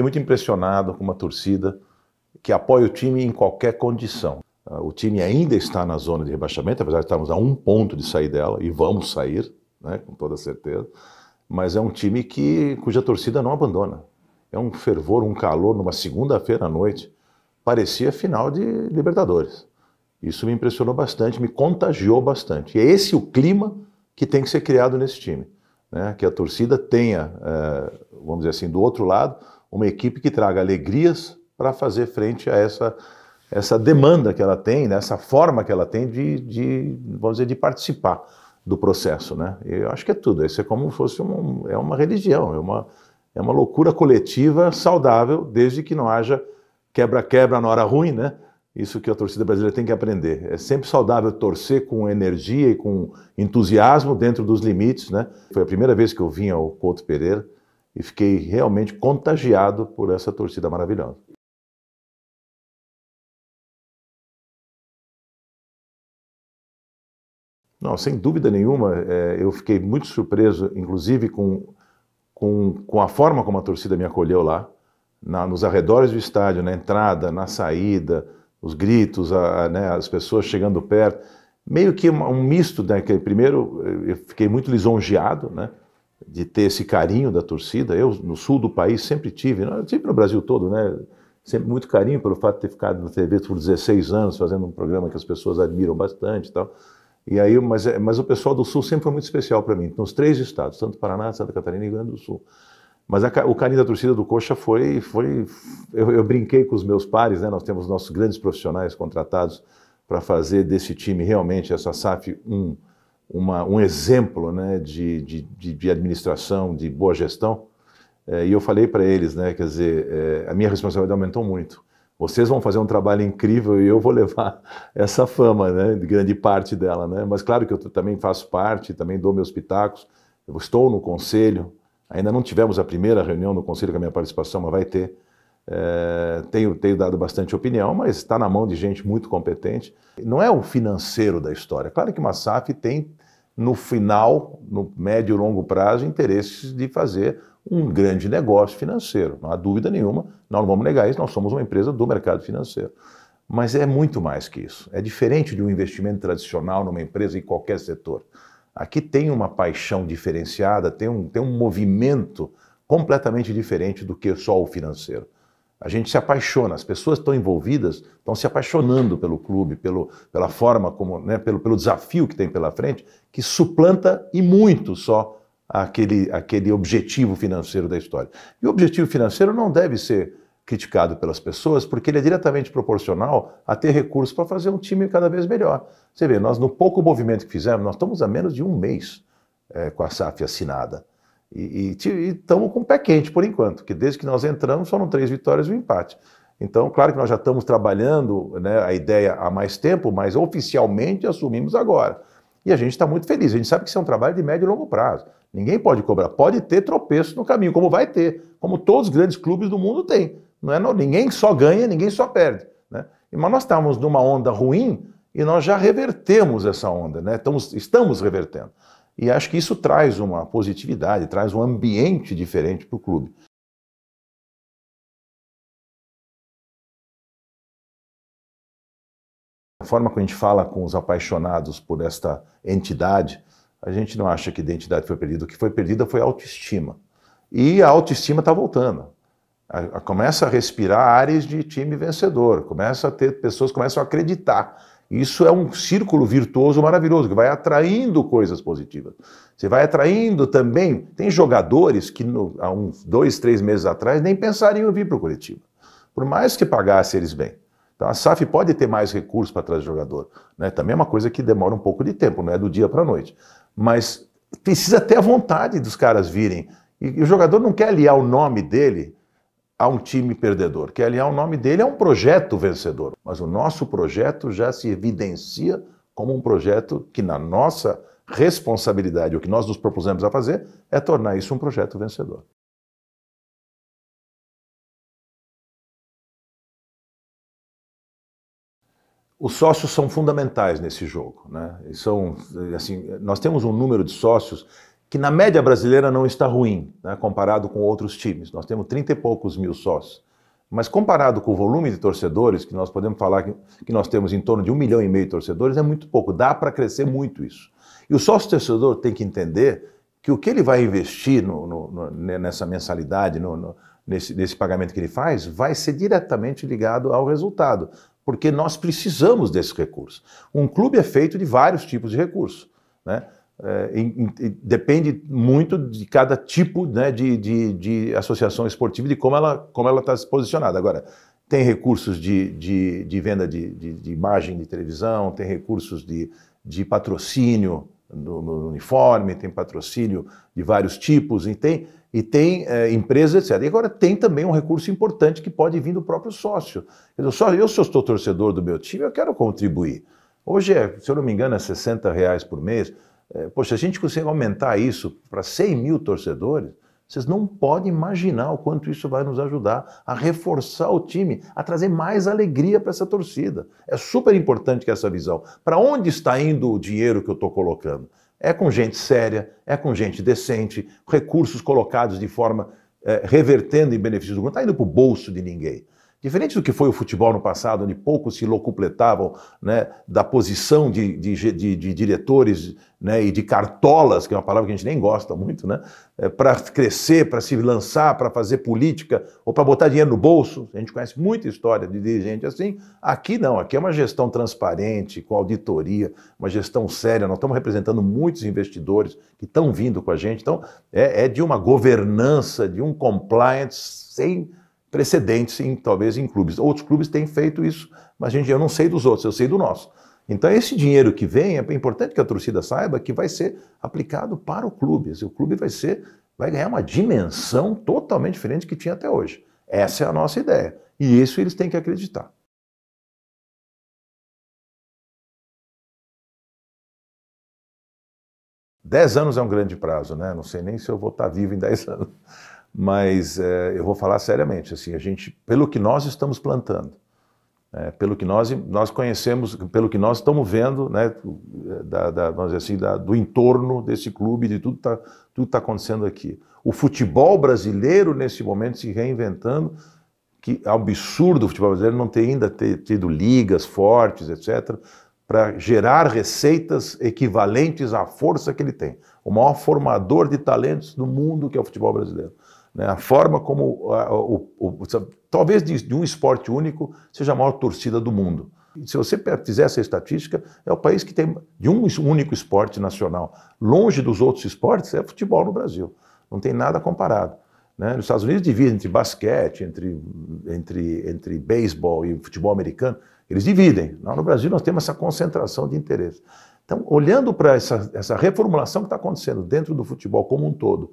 Fiquei muito impressionado com uma torcida que apoia o time em qualquer condição. Ah, o time ainda está na zona de rebaixamento, apesar de estarmos a um ponto de sair dela, e vamos sair, né, com toda certeza. Mas é um time que, cuja torcida não abandona. É um fervor, um calor, numa segunda-feira à noite. Parecia final de Libertadores. Isso me impressionou bastante, me contagiou bastante. E é esse o clima que tem que ser criado nesse time. Né? Que a torcida tenha, é, vamos dizer assim, do outro lado, uma equipe que traga alegrias para fazer frente a essa, essa demanda que ela tem, né? essa forma que ela tem de, de, vamos dizer, de participar do processo. Né? Eu acho que é tudo. Isso é como se fosse um, é uma religião, é uma, é uma loucura coletiva saudável, desde que não haja quebra-quebra na hora ruim, né? Isso que a torcida brasileira tem que aprender. É sempre saudável torcer com energia e com entusiasmo dentro dos limites, né? Foi a primeira vez que eu vim ao Couto Pereira e fiquei realmente contagiado por essa torcida maravilhosa. Não, sem dúvida nenhuma, é, eu fiquei muito surpreso, inclusive com, com, com, a forma como a torcida me acolheu lá, na, nos arredores do estádio, na entrada, na saída, os gritos, a, a, né, as pessoas chegando perto. Meio que um, misto, né, que primeiro eh, eu fiquei muito lisonjeado, né, de ter esse carinho da torcida. Eu, no sul do país, sempre tive, né, sempre no Brasil todo, né? Sempre muito carinho pelo fato de ter ficado na TV por 16 anos, fazendo um programa que as pessoas admiram bastante e tal. E aí, mas, é, mas o pessoal do Sul sempre foi muito especial para mim. Então, os três estados, tanto Paraná, Santa Catarina e Rio Grande do Sul. Mas a, o carinho da torcida do Coxa foi... foi eu, eu brinquei com os meus pares, né? Nós temos nossos grandes profissionais contratados para fazer desse time realmente essa SAF 1 uma, um exemplo né, de, de, de administração, de boa gestão. É, e eu falei para eles, né, quer dizer, é, a minha responsabilidade aumentou muito. Vocês vão fazer um trabalho incrível e eu vou levar essa fama, né, de grande parte dela, né. Mas claro que eu também faço parte, também dou meus pitacos. Eu estou no conselho. Ainda não tivemos a primeira reunião no conselho com a minha participação, mas vai ter. É, tenho, tenho dado bastante opinião, mas está na mão de gente muito competente. Não é o financeiro da história. Claro que uma SAF tem no final, no médio e longo prazo, interesses de fazer um grande negócio financeiro. Não há dúvida nenhuma, nós não vamos negar isso, nós somos uma empresa do mercado financeiro. Mas é muito mais que isso. É diferente de um investimento tradicional numa empresa em qualquer setor. Aqui tem uma paixão diferenciada, tem um, tem um movimento completamente diferente do que só o financeiro. A gente se apaixona, as pessoas estão envolvidas, estão se apaixonando pelo clube, pelo, pela forma como, né, pelo, pelo desafio que tem pela frente, que suplanta e muito só aquele, aquele objetivo financeiro da história. E o objetivo financeiro não deve ser criticado pelas pessoas, porque ele é diretamente proporcional a ter recursos para fazer um time cada vez melhor. Você vê, nós no pouco movimento que fizemos, nós estamos a menos de um mês é, com a SAF assinada. E estamos com o pé quente por enquanto, que desde que nós entramos foram três vitórias e um empate. Então, claro que nós já estamos trabalhando né, a ideia há mais tempo, mas oficialmente assumimos agora. E a gente está muito feliz. A gente sabe que isso é um trabalho de médio e longo prazo. Ninguém pode cobrar. Pode ter tropeço no caminho, como vai ter, como todos os grandes clubes do mundo têm. Não é, não, ninguém só ganha, ninguém só perde. Né? Mas nós estávamos numa onda ruim e nós já revertemos essa onda, né? estamos, estamos revertendo. E acho que isso traz uma positividade, traz um ambiente diferente para o clube. A forma como a gente fala com os apaixonados por esta entidade, a gente não acha que identidade foi perdida. O que foi perdida foi a autoestima. E a autoestima está voltando. A, a, começa a respirar áreas de time vencedor, começa a ter pessoas começam a acreditar. Isso é um círculo virtuoso maravilhoso que vai atraindo coisas positivas. Você vai atraindo também. Tem jogadores que no, há uns dois, três meses atrás nem pensariam em vir para o Curitiba, por mais que pagasse eles bem. Então a SAF pode ter mais recursos para trazer jogador. Né? Também é uma coisa que demora um pouco de tempo, não é do dia para a noite. Mas precisa ter a vontade dos caras virem. E, e o jogador não quer aliar o nome dele a um time perdedor. que aliás o nome dele é um projeto vencedor. Mas o nosso projeto já se evidencia como um projeto que, na nossa responsabilidade, o que nós nos propusemos a fazer, é tornar isso um projeto vencedor. Os sócios são fundamentais nesse jogo, né? são assim, nós temos um número de sócios que na média brasileira não está ruim, né, comparado com outros times. Nós temos 30 e poucos mil sócios. Mas comparado com o volume de torcedores, que nós podemos falar que, que nós temos em torno de um milhão e meio de torcedores, é muito pouco. Dá para crescer muito isso. E o sócio-torcedor tem que entender que o que ele vai investir no, no, no, nessa mensalidade, nesse, nesse pagamento que ele faz, vai ser diretamente ligado ao resultado, porque nós precisamos desse recurso. Um clube é feito de vários tipos de recursos. Né? É, em, em, depende muito de cada tipo né, de, de, de, associação esportiva e de como ela como ela está se posicionada. Agora, tem recursos de, de, de venda de, imagem de televisão, tem recursos de, de patrocínio no, no, uniforme, tem patrocínio de vários tipos, e tem, e tem é, empresas, etc. E agora tem também um recurso importante que pode vir do próprio sócio. Eu, só, eu se eu estou torcedor do meu time, eu quero contribuir. Hoje, é, se eu não me engano, é 60 reais por mês é, se a gente consegue aumentar isso para 100 mil torcedores, vocês não podem imaginar o quanto isso vai nos ajudar a reforçar o time, a trazer mais alegria para essa torcida. É super importante que essa visão. Para onde está indo o dinheiro que eu estou colocando? É com gente séria, é com gente decente, recursos colocados de forma é, revertendo em benefício do grupo, não está indo para o bolso de ninguém. Diferente do que foi o futebol no passado, onde poucos se locupletavam né, da posição de, de, de, de diretores né, e de cartolas, que é uma palavra que a gente nem gosta muito, né, é, para crescer, para se lançar, para fazer política ou para botar dinheiro no bolso. A gente conhece muita história de dirigente assim. Aqui não, aqui é uma gestão transparente, com auditoria, uma gestão séria. Nós estamos representando muitos investidores que estão vindo com a gente. Então, é, é de uma governança, de um compliance sem precedentes, em, talvez em clubes. Outros clubes têm feito isso, mas gente, eu não sei dos outros, eu sei do nosso. Então, esse dinheiro que vem, é importante que a torcida saiba que vai ser aplicado para o clube. O clube vai ser, vai ganhar uma dimensão totalmente diferente que tinha até hoje. Essa é a nossa ideia. E isso eles têm que acreditar. Dez anos é um grande prazo, né? Não sei nem se eu vou estar vivo em dez anos mas é, eu vou falar seriamente, assim, a gente, pelo que nós estamos plantando, é, pelo que nós, nós conhecemos, pelo que nós estamos vendo, né, da, da, vamos dizer assim, da, do entorno desse clube, de tudo que está tudo tá acontecendo aqui. O futebol brasileiro, nesse momento, se reinventando, que é absurdo o futebol brasileiro não ter ainda tido ligas fortes, etc., para gerar receitas equivalentes à força que ele tem. O maior formador de talentos do mundo que é o futebol brasileiro. Né? A forma como. o, o, talvez de, de um esporte único seja a maior torcida do mundo. Se você fizer essa estatística, é o país que tem de um único esporte nacional. Longe dos outros esportes é futebol no Brasil. Não tem nada comparado. Né? Nos Estados Unidos dividem entre basquete, entre, entre, entre beisebol e futebol americano. Eles dividem. Lá no Brasil nós temos essa concentração de interesse. Então, olhando para essa, essa reformulação que está acontecendo dentro do futebol como um todo,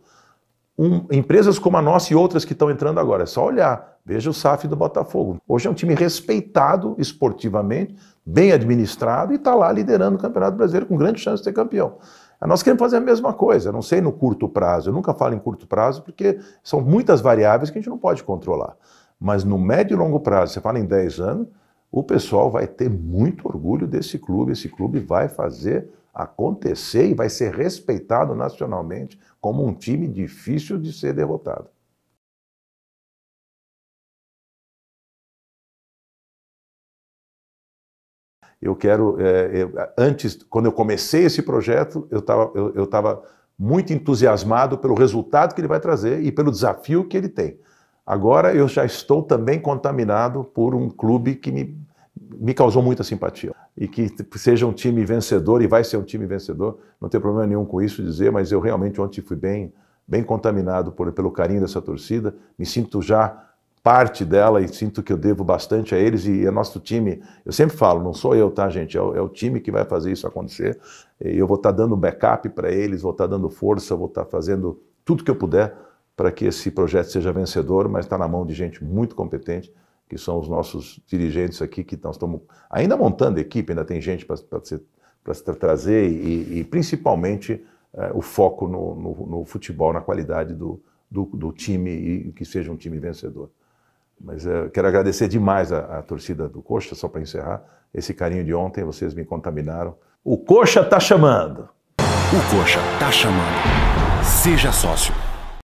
um, empresas como a nossa e outras que estão entrando agora. É só olhar. Veja o SAF do Botafogo. Hoje é um time respeitado esportivamente, bem administrado e está lá liderando o Campeonato Brasileiro com grande chance de ser campeão. Nós queremos fazer a mesma coisa, não sei no curto prazo. Eu nunca falo em curto prazo porque são muitas variáveis que a gente não pode controlar. Mas no médio e longo prazo, você fala em 10 anos, o pessoal vai ter muito orgulho desse clube. Esse clube vai fazer acontecer e vai ser respeitado nacionalmente como um time difícil de ser derrotado. Eu quero, é, eu, antes, quando eu comecei esse projeto, eu estava eu, muito entusiasmado pelo resultado que ele vai trazer e pelo desafio que ele tem. Agora eu já estou também contaminado por um clube que me, me causou muita simpatia e que seja um time vencedor e vai ser um time vencedor. Não tem problema nenhum com isso dizer, mas eu realmente ontem fui bem, bem contaminado por, pelo carinho dessa torcida. Me sinto já parte dela e sinto que eu devo bastante a eles e é nosso time. Eu sempre falo, não sou eu, tá, gente? É o, é o time que vai fazer isso acontecer. Eu vou estar tá dando backup para eles, vou estar tá dando força, vou estar tá fazendo tudo que eu puder para que esse projeto seja vencedor, mas está na mão de gente muito competente que são os nossos dirigentes aqui, que nós estamos ainda montando equipe, ainda tem gente para se, se trazer, e, e principalmente eh, o foco no, no, no, futebol, na qualidade do, do, do, time e que seja um time vencedor. Mas eu eh, quero agradecer demais a, a torcida do Coxa, só para encerrar, esse carinho de ontem, vocês me contaminaram. O Coxa está chamando! O Coxa está chamando. Seja sócio.